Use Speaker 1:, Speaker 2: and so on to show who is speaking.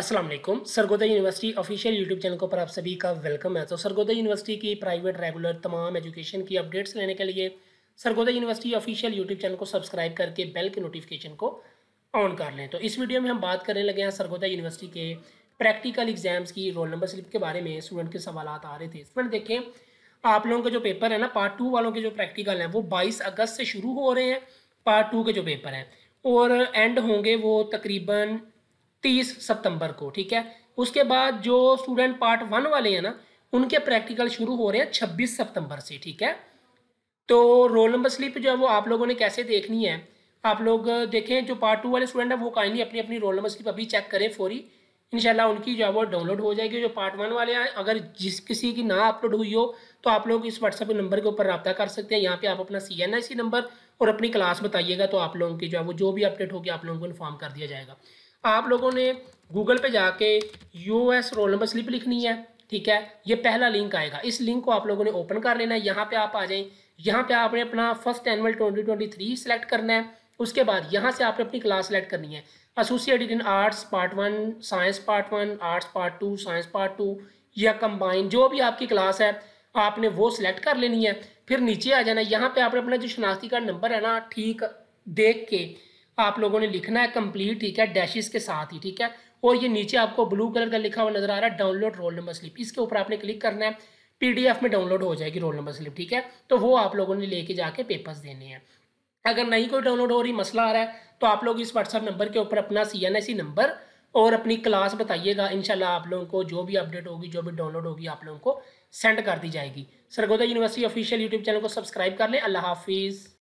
Speaker 1: Aslam Sargodha university official YouTube channel को पर आप सभी का वेलकम है तो सरगोदा यूनिवर्सिटी की प्राइवेट रेगुलर तमाम एजुकेशन की अपडेट्स लेने के लिए Sargodha university official YouTube channel को सब्सक्राइब करके बेल के नोटिफिकेशन को ऑन कर लें तो इस वीडियो में हम बात करने लगे हैं सरगोदा यूनिवर्सिटी के प्रैक्टिकल एग्जाम्स की रोल नंबर स्लिप के बारे में स्टूडेंट के सवाल आ रहे थे स्टूडेंट देखें आप लोगों के जो पेपर है ना पार्ट टू वालों के जो प्रैक्टिकल हैं वो बाईस अगस्त से शुरू हो रहे हैं पार्ट टू के जो पेपर हैं और एंड होंगे वो तकरीबन तीस सितंबर को ठीक है उसके बाद जो स्टूडेंट पार्ट वन वाले हैं ना उनके प्रैक्टिकल शुरू हो रहे हैं छब्बीस सितंबर से ठीक है तो रोल नंबर स्लिप जो है वो आप लोगों ने कैसे देखनी है आप लोग देखें जो पार्ट टू वाले स्टूडेंट हैं वो काइंडली अपनी अपनी रोल नंबर स्लिप अभी चेक करें फौरी इंशाल्लाह उनकी जो है वो डाउनलोड हो जाएगी जो पार्ट वन वाले हैं अगर जिस किसी की ना अपलोड हुई हो तो आप लोग इस व्हाट्सएप नंबर के ऊपर रबा कर सकते हैं यहाँ पे आप अपना सी एन आई सी नंबर और अपनी क्लास बताइएगा तो आप लोगों की जो है वो जो भी अपडेट होगी आप लोगों को इन्फॉर्म कर दिया जाएगा आप लोगों ने गूगल पे जाके U S roll number slip लिखनी है ठीक है ये पहला लिंक आएगा इस लिंक को आप लोगों ने ओपन कर लेना है यहाँ पे आप आ जाएं यहाँ पे आपने अपना फर्स्ट एनुअल 2023 सिलेक्ट करना है उसके बाद यहाँ से आपने अपनी क्लास सेलेक्ट करनी है associated in arts part one science part one arts part two science part two या कम्बाइन जो भी आपकी क्लास है आपने वो सिलेक्ट कर लेनी है फिर नीचे आ जाना है यहाँ पर आपने अपना जो शनाख्ती का नंबर है ना ठीक देख के आप लोगों ने लिखना है कंप्लीट ठीक है डैशेस के साथ ही ठीक है और ये नीचे आपको ब्लू कलर का लिखा हुआ नजर आ रहा है डाउनलोड रोल नंबर स्लिप इसके ऊपर आपने क्लिक करना है पीडीएफ में डाउनलोड हो जाएगी रोल नंबर स्लिप ठीक है तो वो आप लोगों ने लेके जाके पेपर्स देने हैं अगर नहीं कोई डाउनलोड हो रही मसला आ रहा है तो आप लोग इस व्हाट्सअप नंबर के ऊपर अपना सी नंबर और अपनी क्लास बताइएगा इनशाला आप लोगों को जो भी अपडेट होगी जो भी डाउनलोड होगी आप लोगों को सेंड कर दी जाएगी Sargodha university official YouTube channel को सब्सक्राइब कर लें अल्लाह हाफिज़